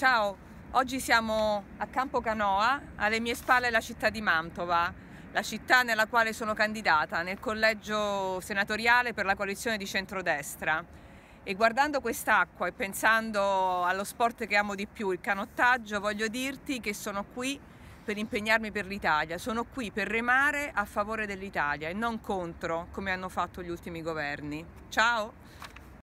Ciao, oggi siamo a Campo Canoa, alle mie spalle la città di Mantova, la città nella quale sono candidata nel collegio senatoriale per la coalizione di centrodestra. E guardando quest'acqua e pensando allo sport che amo di più, il canottaggio, voglio dirti che sono qui per impegnarmi per l'Italia, sono qui per remare a favore dell'Italia e non contro come hanno fatto gli ultimi governi. Ciao!